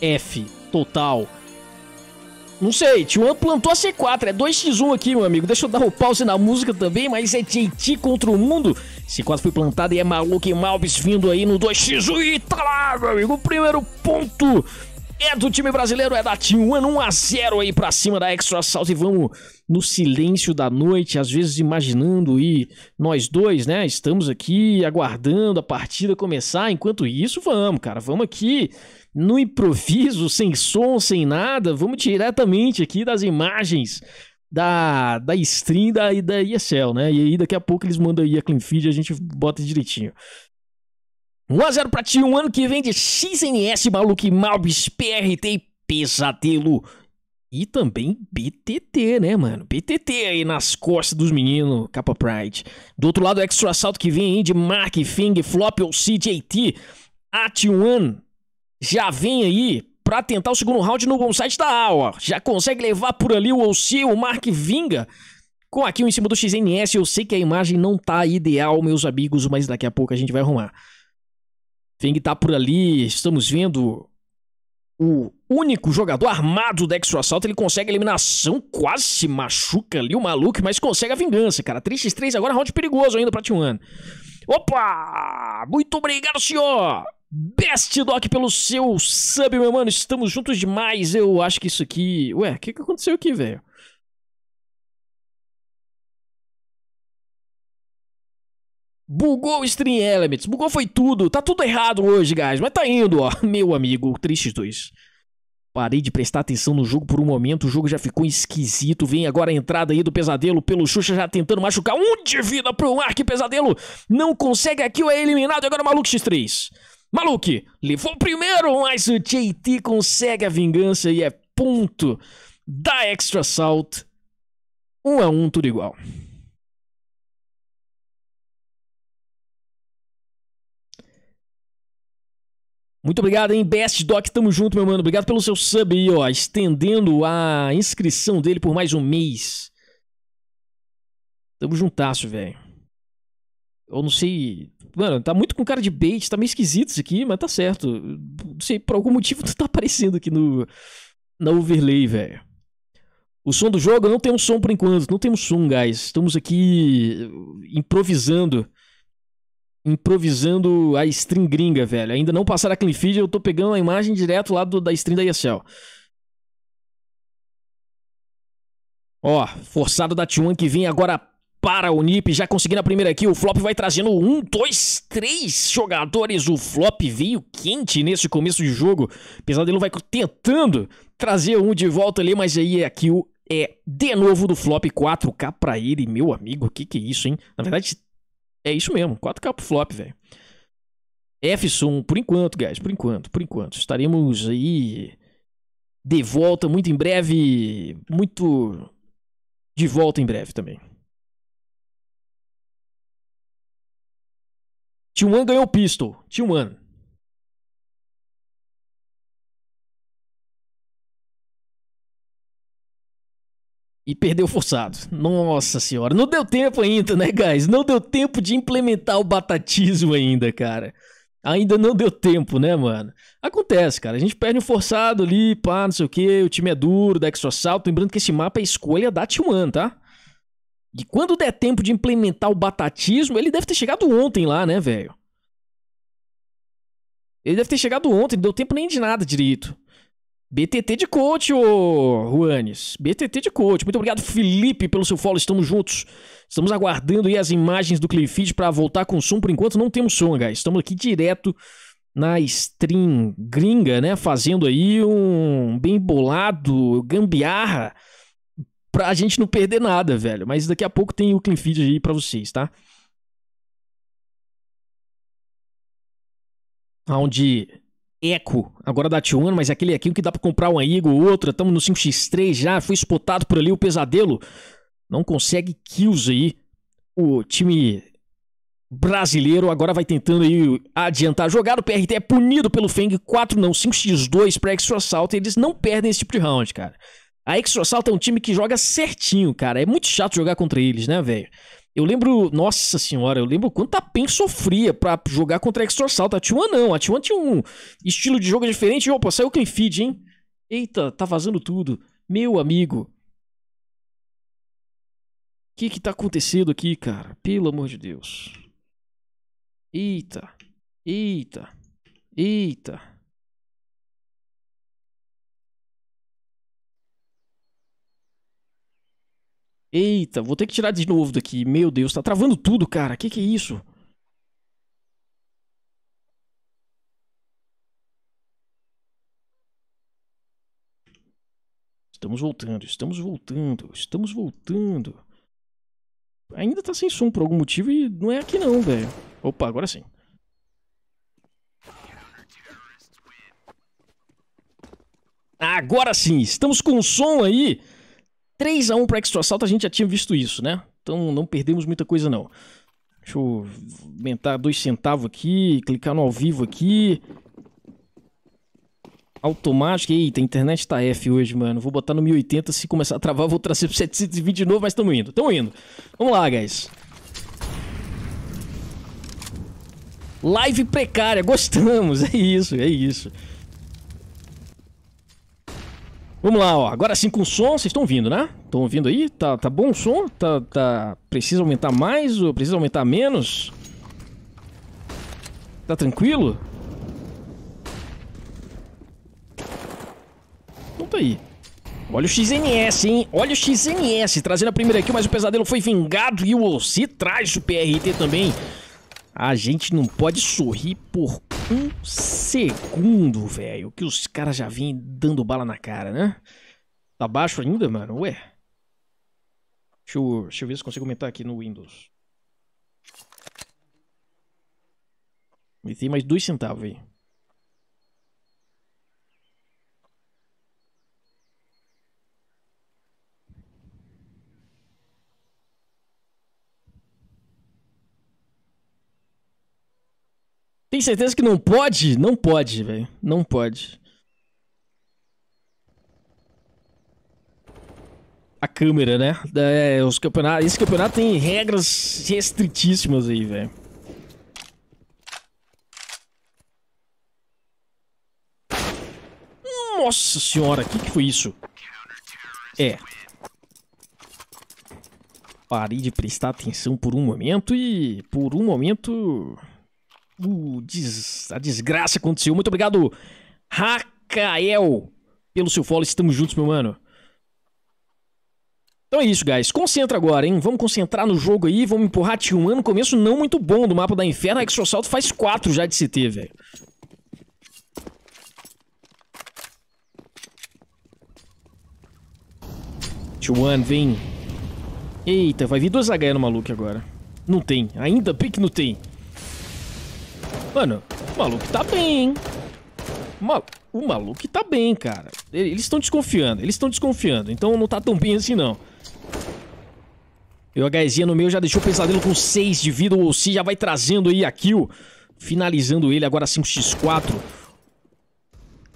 F total. Não sei, T1 plantou a C4, é 2x1 aqui, meu amigo. Deixa eu dar o um pause na música também, mas é JT contra o mundo. C4 foi plantada e é maluco e Malbis vindo aí no 2x1 e tá lá, meu amigo. O primeiro ponto é do time brasileiro, é da T1, 1x0 aí pra cima da Extra Assault. E vamos no silêncio da noite, às vezes imaginando e nós dois, né, estamos aqui aguardando a partida começar. Enquanto isso, vamos, cara, vamos aqui no improviso, sem som, sem nada. Vamos diretamente aqui das imagens da, da stream da, da ESL, né? E aí daqui a pouco eles mandam aí a clean feed e a gente bota direitinho. 1x0 pra ti, um ano que vem de XNS, maluco, Malbis, PRT e Pesadelo. E também BTT, né, mano? BTT aí nas costas dos meninos, Capa Pride. Do outro lado, Extra Assalto que vem aí de Mark, Fing, Flop ou CJT. At One, já vem aí para tentar o segundo round no site da aula. Já consegue levar por ali o Ossi, o Mark Vinga. Com aqui um em cima do XNS, eu sei que a imagem não tá ideal, meus amigos, mas daqui a pouco a gente vai arrumar. Ving tá por ali, estamos vendo o único jogador armado do Extra Assalto, ele consegue a eliminação, quase se machuca ali o maluco, mas consegue a vingança, cara. 3x3 agora, round perigoso ainda pra T1. Opa! Muito obrigado, senhor! Best Doc pelo seu sub, meu mano. Estamos juntos demais. Eu acho que isso aqui. Ué, o que, que aconteceu aqui, velho? Bugou o Stream Elements, bugou foi tudo. Tá tudo errado hoje, guys, mas tá indo, ó. Meu amigo, tristes dois. Parei de prestar atenção no jogo por um momento, o jogo já ficou esquisito. Vem agora a entrada aí do Pesadelo pelo Xuxa já tentando machucar um de vida pro Mark Pesadelo. Não consegue aqui, é eliminado agora o Maluco X3. Maluque levou primeiro, mas o JT consegue a vingança e é ponto da Extra Salt. Um a um, tudo igual. Muito obrigado, hein? Best Doc, tamo junto, meu mano. Obrigado pelo seu sub aí, ó. Estendendo a inscrição dele por mais um mês. Tamo juntasso, velho. Eu não sei. Mano, tá muito com cara de bait, tá meio esquisito isso aqui, mas tá certo. Não sei, por algum motivo tu tá aparecendo aqui no. Na overlay, velho. O som do jogo não tem um som por enquanto, não temos um som, guys. Estamos aqui eh, improvisando. Improvisando a string gringa, velho. Ainda não passaram a clean feed, eu tô pegando a imagem direto lá do, da string da ESL. Ó, forçado da T1 que vem agora para o Nip, já conseguindo a primeira aqui, o Flop vai trazendo um, dois, três jogadores, o Flop veio quente nesse começo de jogo, apesar dele vai tentando trazer um de volta ali, mas aí a kill é de novo do Flop, 4K pra ele, meu amigo, que que é isso, hein? Na verdade, é isso mesmo, 4K pro Flop, velho. F1 por enquanto, guys, por enquanto, por enquanto. Estaremos aí de volta muito em breve, muito de volta em breve também. T1 ganhou o pistol. T1. E perdeu forçado. Nossa senhora. Não deu tempo ainda, né, guys? Não deu tempo de implementar o batatismo ainda, cara. Ainda não deu tempo, né, mano? Acontece, cara. A gente perde um forçado ali, pá, não sei o que. O time é duro, dá extra salto. Lembrando que esse mapa é escolha da T1, tá? E quando der tempo de implementar o batatismo, ele deve ter chegado ontem lá, né, velho? Ele deve ter chegado ontem, não deu tempo nem de nada direito. BTT de coach, ô Juanes. BTT de coach. Muito obrigado, Felipe, pelo seu follow. Estamos juntos. Estamos aguardando aí as imagens do Cliffit para voltar com som. Por enquanto não temos som, guys. Estamos aqui direto na stream gringa, né? Fazendo aí um bem bolado, gambiarra pra gente não perder nada, velho. Mas daqui a pouco tem o Clean Feed aí pra vocês, tá? Onde Eco, agora da T1, mas é aquele aqui que dá pra comprar uma Eagle ou outra. Tamo no 5x3 já, foi spotado por ali o Pesadelo. Não consegue kills aí. O time brasileiro agora vai tentando aí adiantar a jogada. O PRT é punido pelo Feng 4, não, 5x2 pra Extra Assault. eles não perdem esse tipo de round, cara. A Extrasalta é um time que joga certinho, cara. É muito chato jogar contra eles, né, velho? Eu lembro, nossa senhora, eu lembro quanto a PEN sofria pra jogar contra a Extrasalta. A T1 não, a T1 tinha um estilo de jogo diferente. Opa, saiu o clean feed, hein? Eita, tá vazando tudo. Meu amigo. O que que tá acontecendo aqui, cara? Pelo amor de Deus. Eita, eita, eita. Eita, vou ter que tirar de novo daqui. Meu Deus, tá travando tudo, cara. Que que é isso? Estamos voltando, estamos voltando, estamos voltando. Ainda tá sem som por algum motivo e não é aqui não, velho. Opa, agora sim. Agora sim, estamos com som aí. 3 a 1 para Extra Assalto, a gente já tinha visto isso, né? Então não perdemos muita coisa não. Deixa eu aumentar dois centavos aqui, clicar no ao vivo aqui. Automático. Eita, a internet tá F hoje, mano. Vou botar no 1080, se começar a travar, vou trazer pro 720 de novo, mas tamo indo, tamo indo. Vamos lá, guys. Live precária, gostamos, é isso, é isso. Vamos lá, ó. Agora sim com o som, vocês estão ouvindo, né? Estão ouvindo aí? Tá, tá bom o som? Tá, tá... Precisa aumentar mais ou precisa aumentar menos? Tá tranquilo? Então tá aí. Olha o XNS, hein? Olha o XNS. Trazendo a primeira aqui, mas o Pesadelo foi vingado e o OC traz o PRT também. A gente não pode sorrir por um segundo, velho, que os caras já vinham dando bala na cara, né? Tá baixo ainda, mano? Ué. Deixa eu, deixa eu ver se consigo aumentar aqui no Windows. E tem mais dois centavos aí. Tem certeza que não pode? Não pode, velho. Não pode. A câmera, né? É, os campeonatos. Esse campeonato tem regras restritíssimas aí, velho. Nossa senhora, o que, que foi isso? É. Parei de prestar atenção por um momento e por um momento Uh, des... a desgraça aconteceu. Muito obrigado, Racael, pelo seu follow. Estamos juntos, meu mano. Então é isso, guys. Concentra agora, hein? Vamos concentrar no jogo aí. Vamos empurrar T1 no começo não muito bom do mapa da Inferno. A é salto faz 4 já de CT, velho. T1, vem. Eita, vai vir 2 HE no maluco agora. Não tem. Ainda bem que não tem. Mano, o maluco tá bem, hein? O, maluco tá bem, cara. Eles estão desconfiando, eles estão desconfiando. Então não tá tão bem assim, não. E o HSzinha no meio já deixou o pesadelo com 6 de vida. O se já vai trazendo aí a kill. Finalizando ele agora 5x4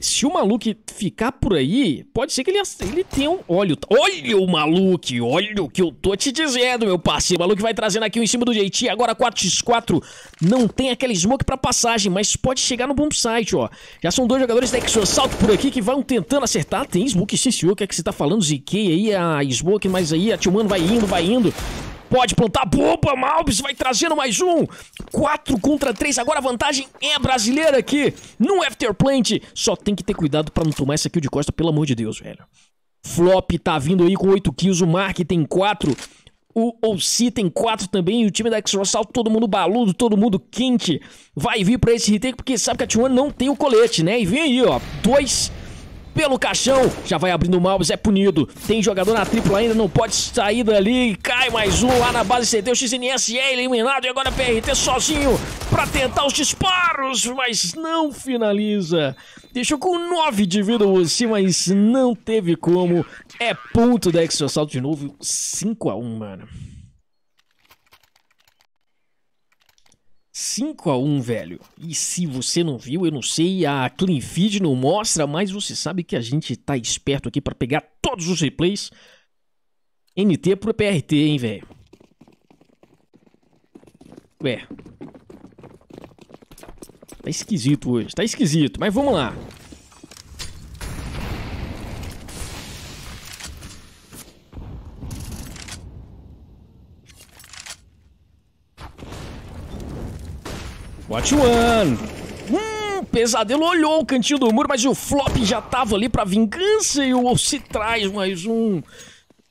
se o Maluque ficar por aí, pode ser que ele, ele tenha um... Olha, olha o Maluque, olha o que eu tô te dizendo, meu parceiro. O Maluque vai trazendo aqui um em cima do JT, agora 4x4. Não tem aquele smoke pra passagem, mas pode chegar no bom site, ó. Já são dois jogadores da Exo Salto por aqui que vão tentando acertar. Tem smoke sim, senhor, o que é que você tá falando? ZK aí a smoke, mas aí a Tio Mano vai indo, vai indo. Pode plantar bomba, Malbis vai trazendo mais um. 4 contra 3, agora a vantagem é brasileira aqui no Afterplant. Só tem que ter cuidado pra não tomar essa kill de costa, pelo amor de Deus, velho. Flop tá vindo aí com 8 kills, o Mark tem 4. O OC tem 4 também, e o time da X-Rossal, todo mundo baludo, todo mundo quente. Vai vir pra esse retake, porque sabe que a T1 não tem o colete, né? E vem aí, ó, 2 pelo caixão. Já vai abrindo o Malves, é punido. Tem jogador na tripla ainda, não pode sair dali. Cai mais um lá na base CD. O XNS é eliminado e agora PRT sozinho para tentar os disparos, mas não finaliza. Deixou com 9 de vida o Ossi, mas não teve como. É ponto da Exosalt de novo. 5 a 1 mano. 5 a 1 velho. E se você não viu, eu não sei, a Clean Feed não mostra, mas você sabe que a gente tá esperto aqui para pegar todos os replays. NT pro PRT, hein, velho. Ué. Tá esquisito hoje, tá esquisito, mas vamos lá. Watch one? Hum, pesadelo olhou o cantinho do muro, mas o flop já tava ali pra vingança e o se traz mais um.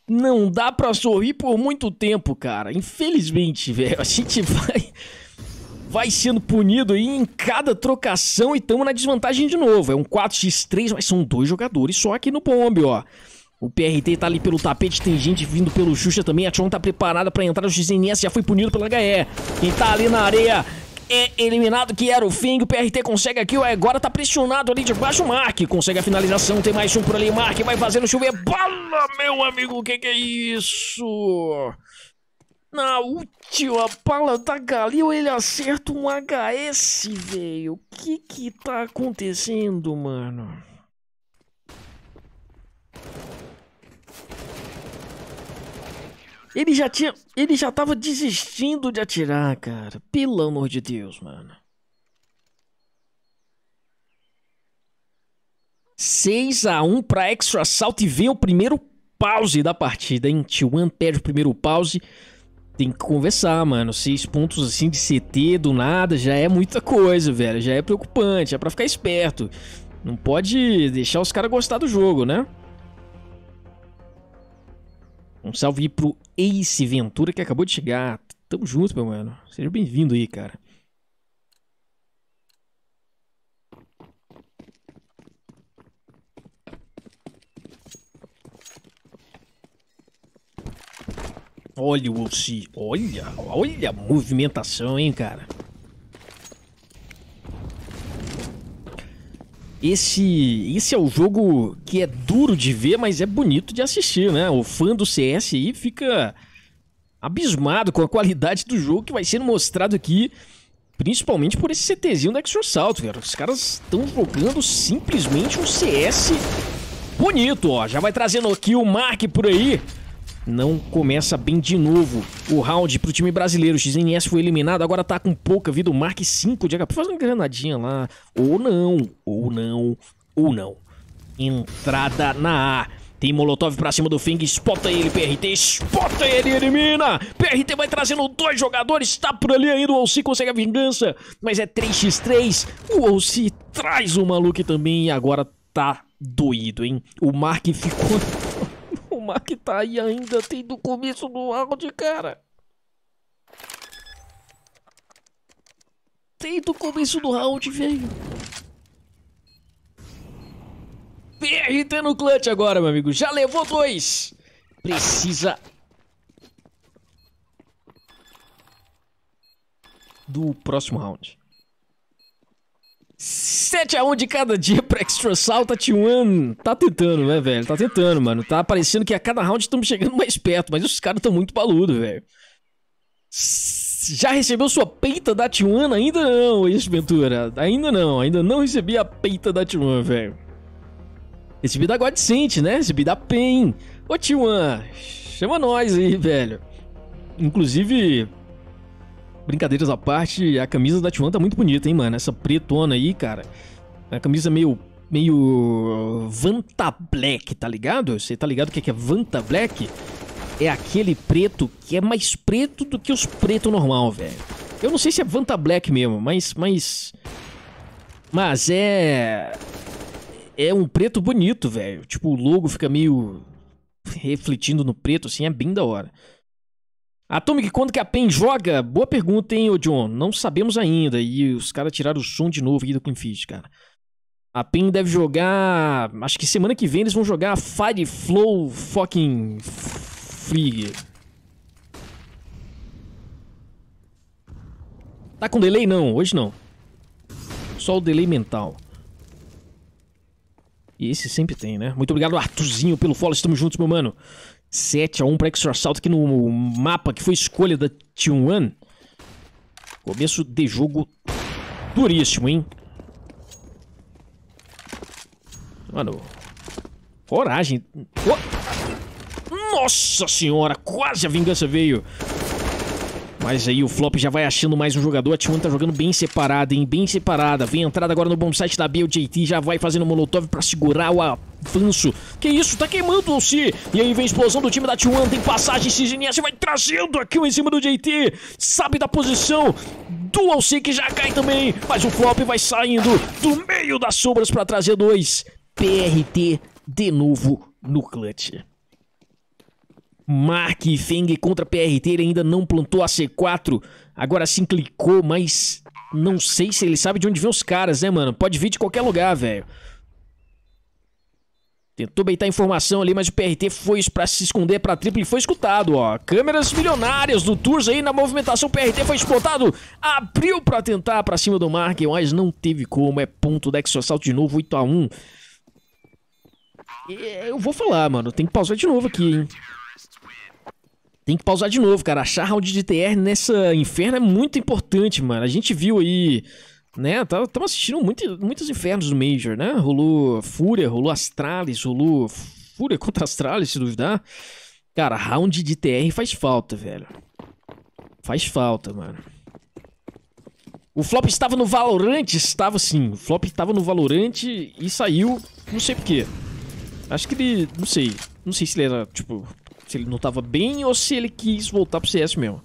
Não dá pra sorrir por muito tempo, cara. Infelizmente, velho, a gente vai vai sendo punido aí em cada trocação e estamos na desvantagem de novo. É um 4x3, mas são dois jogadores só aqui no bombe, ó. O PRT tá ali pelo tapete, tem gente vindo pelo Xuxa também. A Tron tá preparada para entrar no XNS, já foi punido pela HE. Quem tá ali na areia é eliminado, que era o fim. O PRT consegue aqui, ó, agora tá pressionado ali debaixo. O Mark consegue a finalização, tem mais um por ali. Mark vai fazendo chover. Bala, meu amigo, o que, que é isso? Na última bala da Galil, ele acerta um HS, velho. O que que tá acontecendo, mano? Ele já tinha. Ele já tava desistindo de atirar, cara. Pelo amor de Deus, mano. Seis a um para Extra Assault e vem o primeiro pause da partida, hein? T1 perde o primeiro pause. Tem que conversar, mano. Seis pontos assim de CT do nada já é muita coisa, velho. Já é preocupante, é para ficar esperto. Não pode deixar os caras gostar do jogo, né? Um salve aí pro Ace Ventura que acabou de chegar. Tamo junto, meu mano. Seja bem-vindo aí, cara. Olha o Wolsey, olha, olha a movimentação, hein, cara. esse, esse é o jogo que é duro de ver, mas é bonito de assistir, né? O fã do CS aí fica abismado com a qualidade do jogo que vai sendo mostrado aqui, principalmente por esse CTzinho da Extra Salto, cara. Os caras estão jogando simplesmente um CS bonito, ó. Já vai trazendo aqui o Mark por aí não começa bem de novo o round pro time brasileiro. O XNS foi eliminado, agora tá com pouca vida. O Mark 5 de HP. Faz uma granadinha lá. Ou não, ou não, ou não. Entrada na A. Tem Molotov pra cima do Fing, espota ele, PRT, espota ele, elimina! PRT vai trazendo dois jogadores, tá por ali ainda, o Olsi consegue a vingança, mas é 3x3, o Olsi traz o maluco também e agora tá doído, hein? O Mark ficou Mac que tá aí ainda tem do começo do áudio, cara. Tem do começo do round, velho. PRT no clutch agora, meu amigo. Já levou dois. Precisa... Do próximo round. 7 a 1 de cada dia pra Extra Salt, T1. Tá, tá tentando, né, velho? Tá tentando, mano. Tá parecendo que a cada round estamos chegando mais perto, mas os caras estão muito baludo, velho. Já recebeu sua peita da T1? Ainda não, isso, Ventura. Ainda não, ainda não recebi a peita da T1, velho. Recebi da Godsent, né? Recebi da PEN. Ô, T1, chama nós aí, velho. Inclusive, brincadeiras à parte, a camisa da Tchuan tá muito bonita, hein, mano? Essa pretona aí, cara. A camisa meio. meio. Uh, Vanta Black, tá ligado? Você tá ligado o é, que é Vanta Black? É aquele preto que é mais preto do que os pretos normal, velho. Eu não sei se é Vanta Black mesmo, mas. Mas, mas é. É um preto bonito, velho. Tipo, o logo fica meio refletindo no preto, assim, é bem da hora. Atomic, quando que a PEN joga? Boa pergunta, hein, ô John? Não sabemos ainda. E os caras tiraram o som de novo aqui do Cleanfeed, cara. A PEN deve jogar. Acho que semana que vem eles vão jogar Fire Flow fucking Free. Tá com delay? Não, hoje não. Só o delay mental. E esse sempre tem, né? Muito obrigado, Artuzinho, pelo follow. Estamos juntos, meu mano. 7 a 1 para Extra Salt aqui no mapa que foi escolha da T1. Começo de jogo duríssimo, hein? Mano, coragem. Oh. Nossa senhora, quase a vingança veio. Mas aí o Flop já vai achando mais um jogador. A T1 tá jogando bem separada, hein? Bem separada. Vem entrada agora no bom site da B. O JT já vai fazendo molotov pra segurar o avanço. Que isso? Tá queimando o Si. E aí vem explosão do time da T1. Tem passagem. Cisnes vai trazendo aqui em cima do JT. Sabe da posição. Do Dual que já cai também. Mas o Flop vai saindo do meio das sombras pra trazer dois. PRT de novo no clutch. Mark Feng contra PRT, ele ainda não plantou a C4. Agora sim clicou, mas não sei se ele sabe de onde vem os caras, né, mano? Pode vir de qualquer lugar, velho. Tentou beitar informação ali, mas o PRT foi para se esconder para Triple e foi escutado, ó. Câmeras milionárias do Tours aí na movimentação, o PRT foi explotado. Abriu para tentar para cima do Mark, mas não teve como. É ponto da assalto de novo, 8 a 1 Eu vou falar, mano. Tem que pausar de novo aqui, hein. Tem que pausar de novo, cara. Achar round de TR nessa inferno é muito importante, mano. A gente viu aí, né? Estamos tá, assistindo muito, muitos infernos do Major, né? Rolou Fúria, rolou Astralis, rolou Fúria contra Astralis, se duvidar. Cara, round de TR faz falta, velho. Faz falta, mano. O flop estava no Valorant? Estava sim. O flop estava no Valorant e saiu, não sei porquê. Acho que ele, não sei. Não sei se ele era, tipo, se ele não tava bem ou se ele quis voltar pro CS mesmo.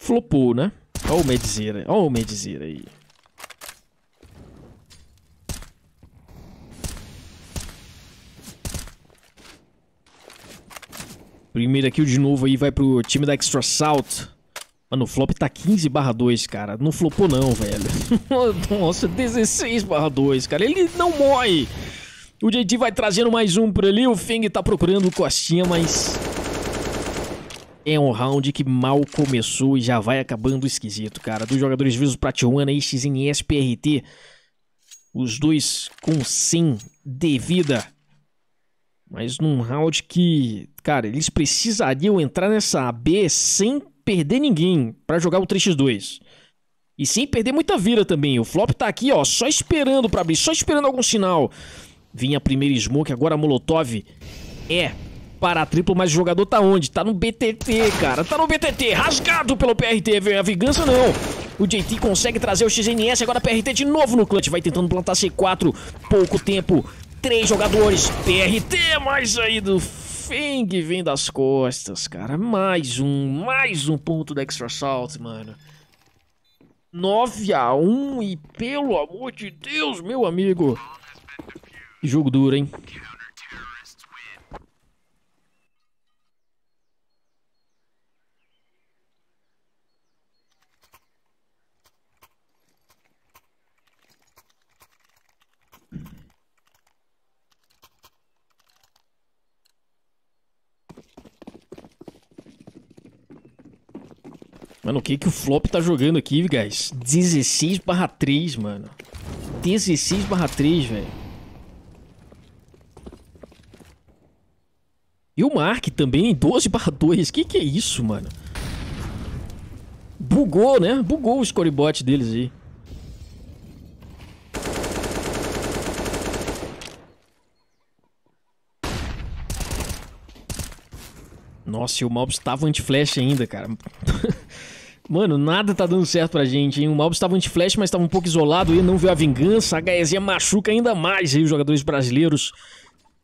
Flopou, né? Olha o Medizira, olha o Medizira aí. Primeira kill de novo aí vai pro time da Extra Salt. Mano, o flop tá 15 barra 2, cara. Não flopou não, velho. Nossa, 16 barra 2, cara. Ele não morre. O JD vai trazendo mais um por ali. O Feng tá procurando o Costinha, mas... É um round que mal começou e já vai acabando esquisito, cara. Dos jogadores vivos pra Tijuana, e em SPRT. Os dois com 100 de vida. Mas num round que, cara, eles precisariam entrar nessa AB sem perder ninguém para jogar o 3x2. E sem perder muita vira também. O flop tá aqui, ó, só esperando para abrir, só esperando algum sinal. Vinha a primeira smoke, agora a Molotov é para a triplo, mas o jogador tá onde? Tá no BTT, cara. Tá no BTT, rasgado pelo PRT. A vingança não. O JT consegue trazer o XNS, agora PRT de novo no clutch. Vai tentando plantar C4, pouco tempo. Três jogadores, PRT, mais aí do Fing vindo às costas, cara. Mais um, mais um ponto da Extra Salt, mano. 9 a 1 e pelo amor de Deus, meu amigo. Jogo duro, hein? Mano, o que que o Flop tá jogando aqui, guys? 16 barra 3, mano. 16 barra 3, velho. E o Mark também, 12 barra 2. Que que é isso, mano? Bugou, né? Bugou o scorebot deles aí. Nossa, e o Malbus tava anti-flash ainda, cara. Mano, nada tá dando certo pra gente, hein? O Malbus tava anti-flash, mas tava um pouco isolado e não viu a vingança. A Gaezinha machuca ainda mais aí os jogadores brasileiros.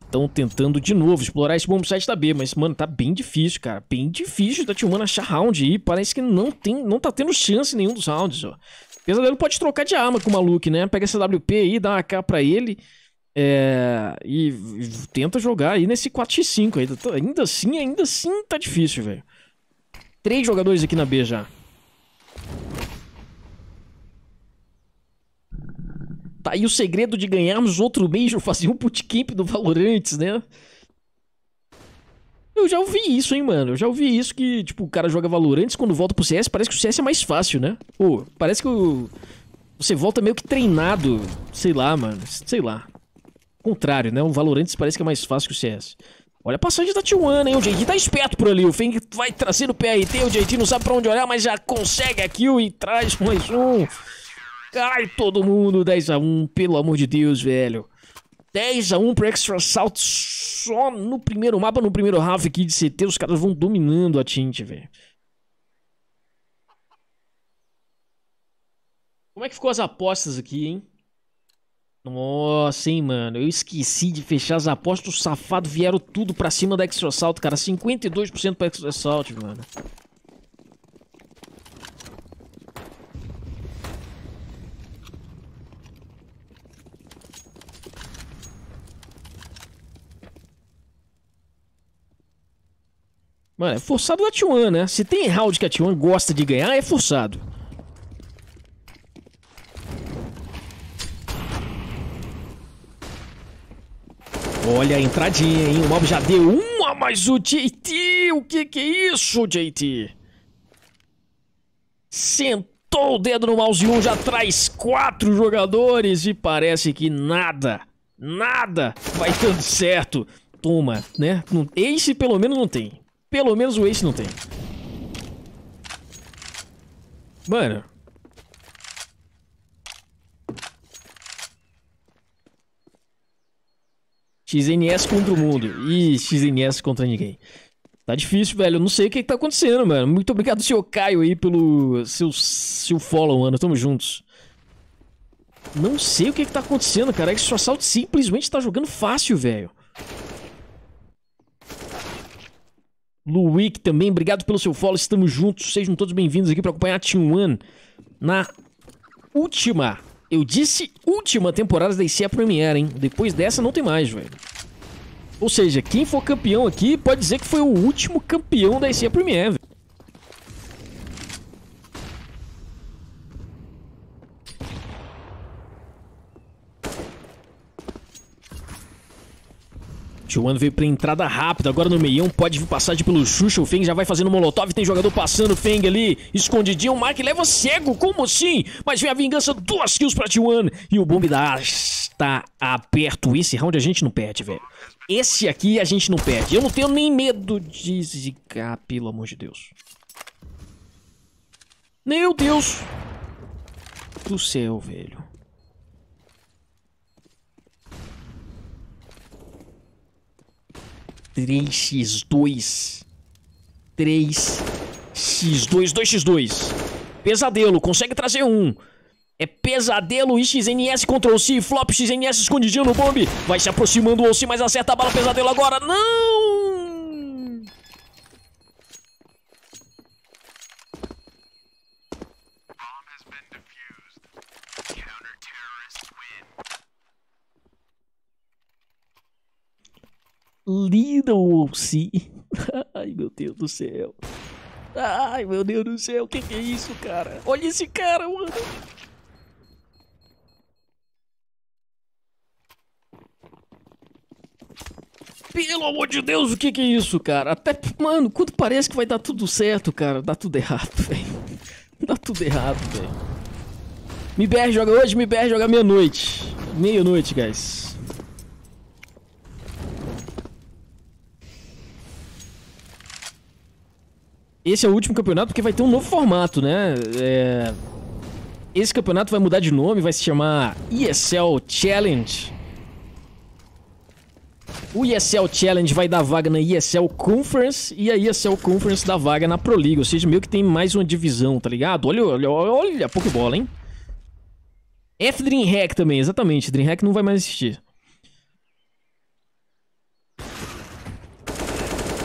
Estão tentando de novo explorar esse bomb site da B, mas, mano, tá bem difícil, cara. Bem difícil da tá Tilmana achar round aí. Parece que não, tem, não tá tendo chance nenhum dos rounds, ó. O pesadelo pode trocar de arma com o maluco, né? Pega essa WP aí, dá uma K pra ele. É, e, e, tenta jogar aí nesse 4x5. Ainda, ainda assim, ainda assim tá difícil, velho. Três jogadores aqui na B já. Tá aí o segredo de ganharmos outro mês eu fazia um bootcamp do Valorantes, né? Eu já ouvi isso, hein, mano. Eu já ouvi isso que, tipo, o cara joga Valorantes quando volta pro CS, parece que o CS é mais fácil, né? Pô, parece que o... você volta meio que treinado. Sei lá, mano. Sei lá contrário, né? O Valorant parece que é mais fácil que o CS. Olha a passagem da T1, hein? O JT tá esperto por ali. O Feng vai trazendo o PRT. O JT não sabe pra onde olhar, mas já consegue a kill e traz mais um. Cai todo mundo. 10x1, pelo amor de Deus, velho. 10x1 pro Extra Assault só no primeiro mapa, no primeiro half aqui de CT. Os caras vão dominando a Tint, velho. Como é que ficou as apostas aqui, hein? Nossa, hein, mano. Eu esqueci de fechar as apostas. Os safados vieram tudo pra cima da Assault, cara. 52% pra Assault, mano. Mano, é forçado da T1, né? Se tem round que a T1 gosta de ganhar, é forçado. Olha a entradinha, hein? O Mob já deu uma, mas o JT, o que que é isso, JT? Sentou o dedo no mouse 1, já traz quatro jogadores e parece que nada, nada vai dando certo. Toma, né? Ace pelo menos não tem. Pelo menos o Ace não tem. Mano, XNS contra o mundo. E XNS contra ninguém. Tá difícil, velho. Eu não sei o que, que tá acontecendo, mano. Muito obrigado, senhor Caio, aí, pelo seu, seu follow, mano. Tamo juntos. Não sei o que, que tá acontecendo, cara. É que o assalto simplesmente tá jogando fácil, velho. Luick também, obrigado pelo seu follow. Estamos juntos. Sejam todos bem-vindos aqui para acompanhar a Team One na última eu disse última temporada da ICA Premier, hein? Depois dessa não tem mais, velho. Ou seja, quem for campeão aqui pode dizer que foi o último campeão da ICA Premier, velho. Juan veio pra entrada rápida, agora no meião, pode vir passagem pelo Xuxa, o Feng já vai fazendo molotov, tem jogador passando, Feng ali, escondidinho, o Mark leva cego, como assim? Mas vem a vingança, duas kills pra Juan, e o bomb da está aberto, esse round a gente não perde, velho. Esse aqui a gente não perde, eu não tenho nem medo de zicar, pelo amor de Deus. Meu Deus do céu, velho. 3x2. 3x2, 2x2. Pesadelo, consegue trazer um. É pesadelo e XNS o C, flop XNS escondidinho no bomb. Vai se aproximando o Alci, mas acerta a bala pesadelo agora. Não! Little C. Ai, meu Deus do céu. Ai, meu Deus do céu, o que, que é isso, cara? Olha esse cara, mano. Pelo amor de Deus, o que, que é isso, cara? Até, mano, quando parece que vai dar tudo certo, cara, dá tudo errado, velho. Dá tudo errado, velho. MBR joga hoje, MBR joga meia-noite. Meia-noite, guys. esse é o último campeonato porque vai ter um novo formato, né? É... Esse campeonato vai mudar de nome, vai se chamar ESL Challenge. O ESL Challenge vai dar vaga na ESL Conference e a ESL Conference dá vaga na Pro League. Ou seja, meio que tem mais uma divisão, tá ligado? Olha, olha, olha a Pokébola, hein? F Hack também, exatamente. Hack não vai mais existir.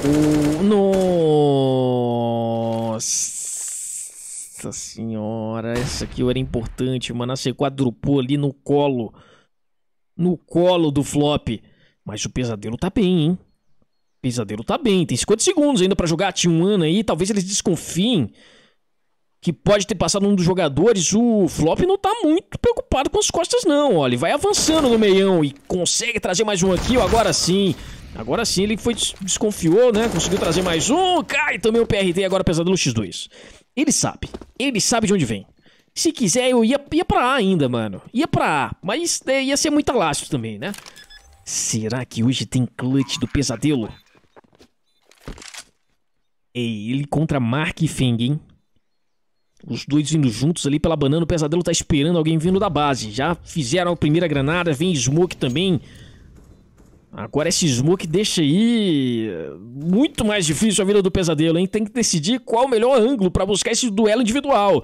O... Nossa senhora, essa aqui era importante, mano. A C quadrupou ali no colo. No colo do flop. Mas o pesadelo tá bem, hein? O pesadelo tá bem. Tem 50 segundos ainda para jogar. Tinha um ano aí. Talvez eles desconfiem que pode ter passado um dos jogadores, o Flop não tá muito preocupado com as costas não, olha, ele vai avançando no meião e consegue trazer mais um aqui, agora sim, Agora sim ele foi desconfiou, né? Conseguiu trazer mais um. Cai também o PRT agora pesadelo X2. Ele sabe. Ele sabe de onde vem. Se quiser, eu ia, ia pra A ainda, mano. Ia pra A. Mas né, ia ser muito lastro também, né? Será que hoje tem clutch do pesadelo? Ei, ele contra Mark e Feng, hein? Os dois vindo juntos ali pela banana. O pesadelo tá esperando alguém vindo da base. Já fizeram a primeira granada. Vem Smoke também. Agora esse smoke deixa aí eh, muito mais difícil a vida do pesadelo, hein? Tem que decidir qual o melhor ângulo para buscar esse duelo individual.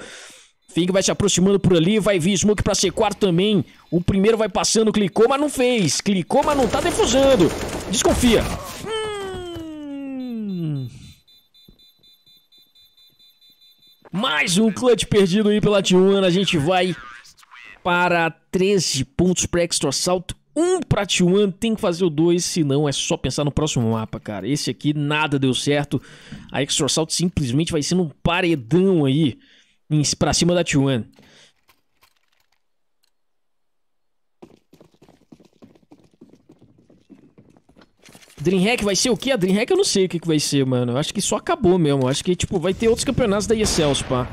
Fing vai se aproximando por ali, vai vir Smoke pra C4 também. O primeiro vai passando, clicou, mas não fez. Clicou, mas não tá defusando. Desconfia. Hum. Mais um clutch perdido aí pela T1. A gente vai para 13 pontos para extra assalto um T1, tem que fazer o dois, senão é só pensar no próximo mapa, cara. Esse aqui nada deu certo. A Extra simplesmente vai sendo um paredão aí pra cima da T1. Dreamhack vai ser o quê? A Dreamhack eu não sei o que, que vai ser, mano. Eu acho que só acabou mesmo. Eu acho que, tipo, vai ter outros campeonatos da ESL, pá.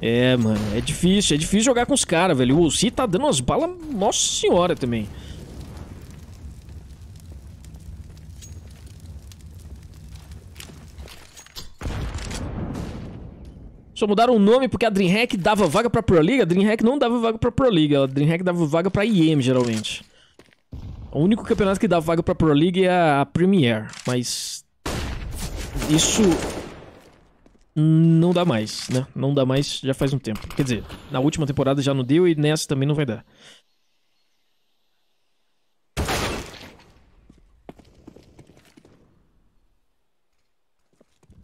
É, mano, é difícil, é difícil jogar com os caras, velho. O Uzi tá dando umas balas, nossa senhora, também. Só mudaram o nome porque a DreamHack dava vaga pra Pro League. A DreamHack não dava vaga pra Pro League. A DreamHack dava vaga pra IEM, geralmente. O único campeonato que dá vaga pra Pro League é a Premier. Mas... Isso não dá mais, né? Não dá mais já faz um tempo. Quer dizer, na última temporada já não deu e nessa também não vai dar.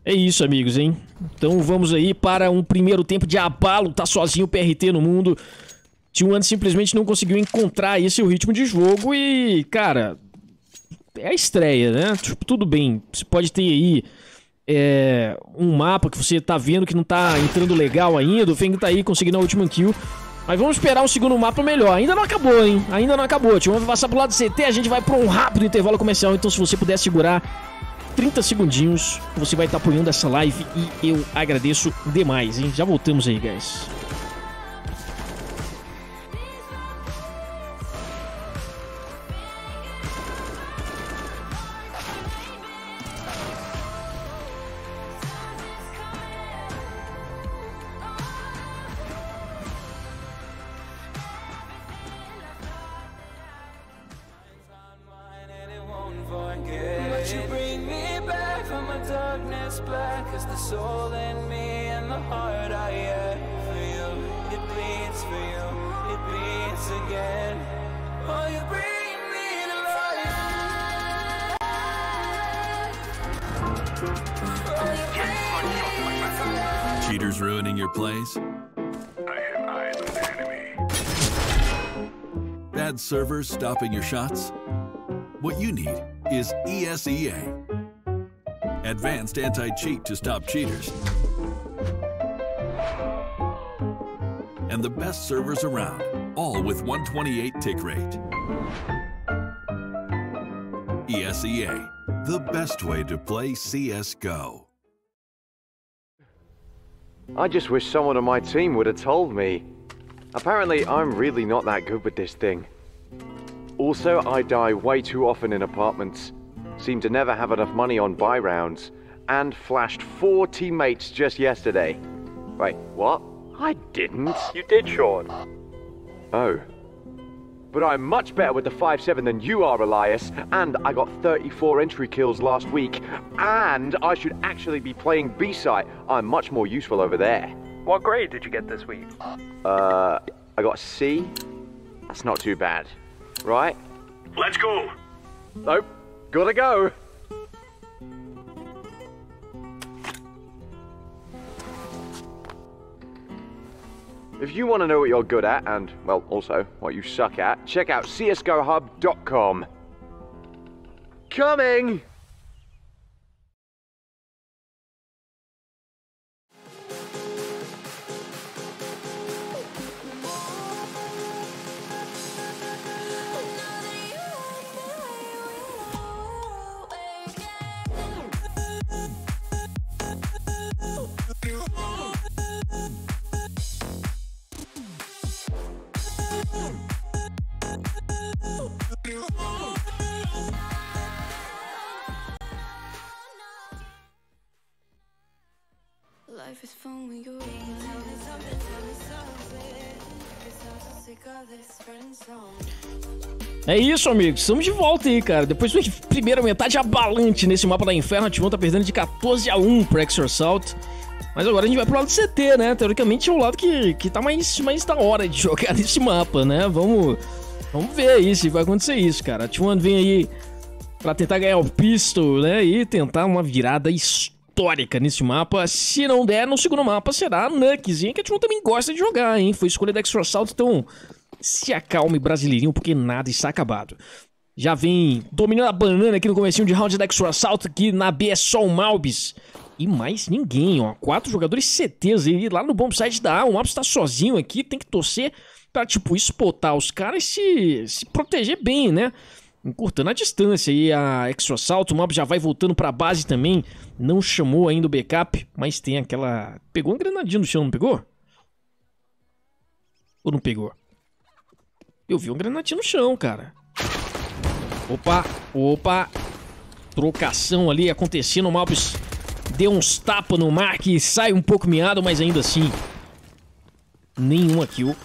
É isso, amigos, hein? Então vamos aí para um primeiro tempo de abalo. Tá sozinho o PRT no mundo. T1 simplesmente não conseguiu encontrar esse o ritmo de jogo e, cara, é a estreia, né? Tipo, tudo bem. Você pode ter aí é, um mapa que você tá vendo que não tá entrando legal ainda. O Feng tá aí conseguindo a última kill. Mas vamos esperar um segundo mapa melhor. Ainda não acabou, hein? Ainda não acabou. Tio, vamos passar pro lado CT. A gente vai para um rápido intervalo comercial. Então, se você puder segurar 30 segundinhos, você vai estar tá apoiando essa live. E eu agradeço demais, hein? Já voltamos aí, guys. Cheaters ruining your plays? Bad servers stopping your shots? What you need is ESEA. Advanced anti-cheat to stop cheaters. And the best servers around, all with 128 tick rate. ESEA. The best way to play CSGO. I just wish someone on my team would have told me. Apparently, I'm really not that good with this thing. Also, I die way too often in apartments. Seem to never have enough money on buy rounds. And flashed four teammates just yesterday. Wait, what? I didn't. You did, Sean. Oh. But I'm much better with the 5-7 than you are, Elias, and I got 34 entry kills last week, and I should actually be playing B-site. I'm much more useful over there. What grade did you get this week? Uh, I got C. That's not too bad, right? Let's go! Nope, gotta go! If you want to know what you're good at and, well, also what you suck at, check out csgohub.com. Coming! life is fun when you're Tell me something, tell me something. É isso, amigos. Estamos de volta aí, cara. Depois de primeira metade abalante nesse mapa da Inferno, a Timon tá perdendo de 14 a 1 pro Exor Salt. Mas agora a gente vai pro lado do CT, né? Teoricamente é o lado que, que tá mais, mais da hora de jogar nesse mapa, né? Vamos, vamos ver aí se vai acontecer isso, cara. A T1 vem aí pra tentar ganhar o pisto, né? E tentar uma virada histórica histórica nesse mapa. Se não der, no segundo mapa será a que a gente também gosta de jogar, hein? Foi escolha da Extra Assault então se acalme, brasileirinho, porque nada está acabado. Já vem dominando a banana aqui no começo de round da Extra Assault, que na B é só o Malbis. E mais ninguém, ó. Quatro jogadores certeza. E lá no bombsite da A, o Malbis tá sozinho aqui, tem que torcer pra, tipo, espotar os caras e se, se proteger bem, né? Encurtando a distância. E a Extra Assault, o Malbis já vai voltando pra base também não chamou ainda o backup, mas tem aquela. Pegou uma granadinha no chão, não pegou? Ou não pegou? Eu vi uma granadinha no chão, cara. Opa, opa. Trocação ali acontecendo. O Malbis deu uns tapas no Mark e sai um pouco miado, mas ainda assim. Nenhuma kill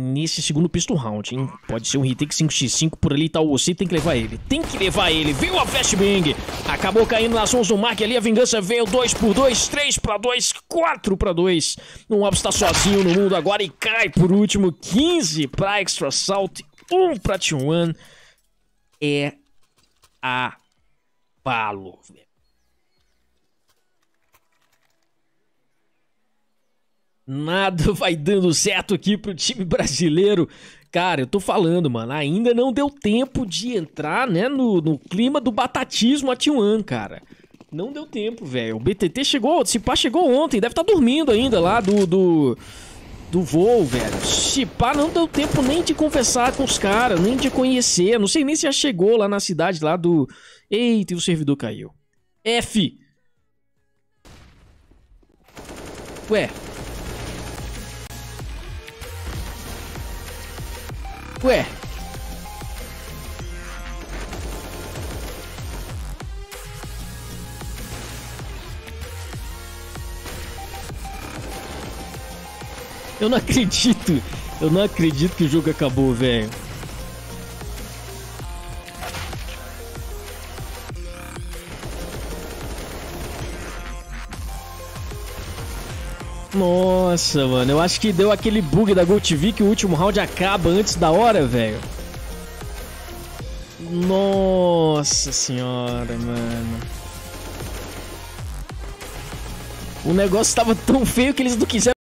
nesse segundo pistol round, hein? Pode ser um retake 5x5 por ali, tá? O C tem que levar ele. Tem que levar ele. Veio a flashbang. Acabou caindo nas mãos do Mark ali. A vingança veio 2 x 2 3 x 2 4 x 2 O Alves tá sozinho no mundo agora e cai por último. 15 pra Extra Assault, 1 pra T1. É a palo, Nada vai dando certo aqui pro time brasileiro. Cara, eu tô falando, mano, ainda não deu tempo de entrar, né, no, no clima do batatismo a T1, cara. Não deu tempo, velho. O BTT chegou, se pá, chegou ontem. Deve estar tá dormindo ainda lá do, do, do voo, velho. Se não deu tempo nem de conversar com os caras, nem de conhecer. Não sei nem se já chegou lá na cidade lá do... Eita, o servidor caiu. F. Ué, Ué. Eu não acredito. Eu não acredito que o jogo acabou, velho. Nossa, mano, eu acho que deu aquele bug da GoTV que o último round acaba antes da hora, velho. Nossa senhora, mano. O negócio tava tão feio que eles não quiseram.